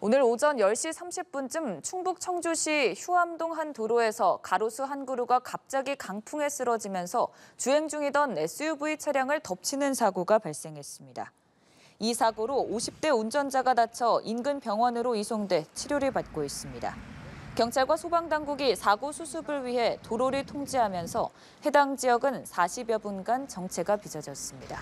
오늘 오전 10시 30분쯤 충북 청주시 휴암동 한 도로에서 가로수 한 그루가 갑자기 강풍에 쓰러지면서 주행 중이던 SUV 차량을 덮치는 사고가 발생했습니다. 이 사고로 50대 운전자가 다쳐 인근 병원으로 이송돼 치료를 받고 있습니다. 경찰과 소방당국이 사고 수습을 위해 도로를 통제하면서 해당 지역은 40여 분간 정체가 빚어졌습니다.